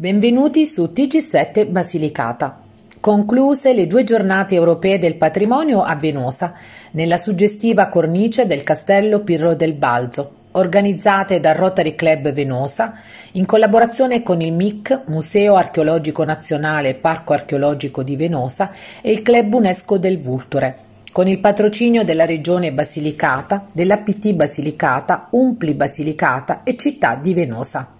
Benvenuti su TG7 Basilicata. Concluse le due giornate europee del patrimonio a Venosa, nella suggestiva cornice del castello Pirro del Balzo, organizzate dal Rotary Club Venosa in collaborazione con il MIC, Museo Archeologico Nazionale e Parco Archeologico di Venosa e il Club UNESCO del Vulture, con il patrocinio della Regione Basilicata, dell'APT Basilicata, Umpli Basilicata e Città di Venosa.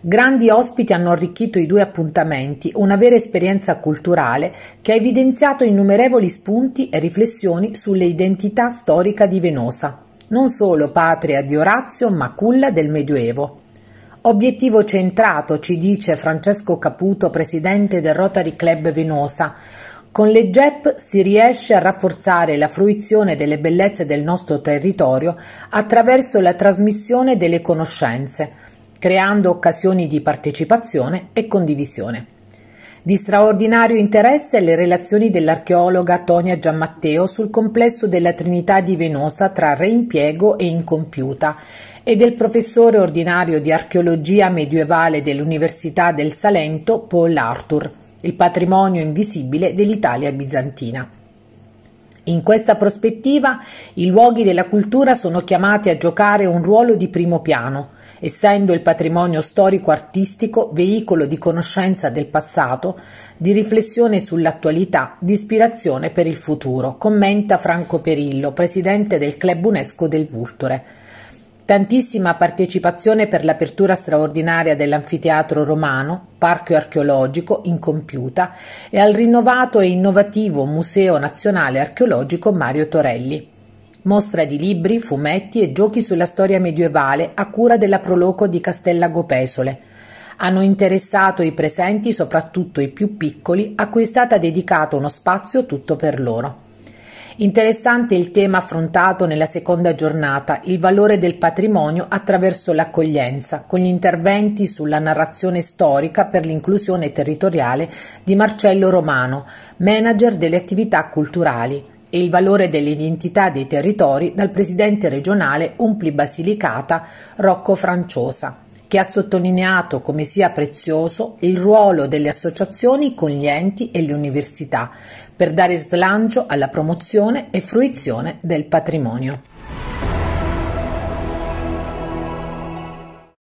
Grandi ospiti hanno arricchito i due appuntamenti, una vera esperienza culturale che ha evidenziato innumerevoli spunti e riflessioni sulle identità storica di Venosa, non solo patria di Orazio ma culla del Medioevo. Obiettivo centrato, ci dice Francesco Caputo, presidente del Rotary Club Venosa, con le GEP si riesce a rafforzare la fruizione delle bellezze del nostro territorio attraverso la trasmissione delle conoscenze, creando occasioni di partecipazione e condivisione. Di straordinario interesse le relazioni dell'archeologa Tonia Giammatteo sul complesso della Trinità di Venosa tra reimpiego e incompiuta e del professore ordinario di archeologia medievale dell'Università del Salento Paul Arthur, il patrimonio invisibile dell'Italia bizantina. In questa prospettiva i luoghi della cultura sono chiamati a giocare un ruolo di primo piano, essendo il patrimonio storico-artistico veicolo di conoscenza del passato, di riflessione sull'attualità, di ispirazione per il futuro, commenta Franco Perillo, presidente del Club UNESCO del Vulture. Tantissima partecipazione per l'apertura straordinaria dell'anfiteatro romano, parco archeologico incompiuta, e al rinnovato e innovativo Museo Nazionale Archeologico Mario Torelli. Mostra di libri, fumetti e giochi sulla storia medievale a cura della Proloco di Castellago Pesole. Hanno interessato i presenti, soprattutto i più piccoli, a cui è stato dedicato uno spazio tutto per loro. Interessante il tema affrontato nella seconda giornata, il valore del patrimonio attraverso l'accoglienza, con gli interventi sulla narrazione storica per l'inclusione territoriale di Marcello Romano, manager delle attività culturali, e il valore dell'identità dei territori dal presidente regionale Umpli Basilicata Rocco Franciosa, che ha sottolineato come sia prezioso il ruolo delle associazioni con gli enti e le università per dare slancio alla promozione e fruizione del patrimonio.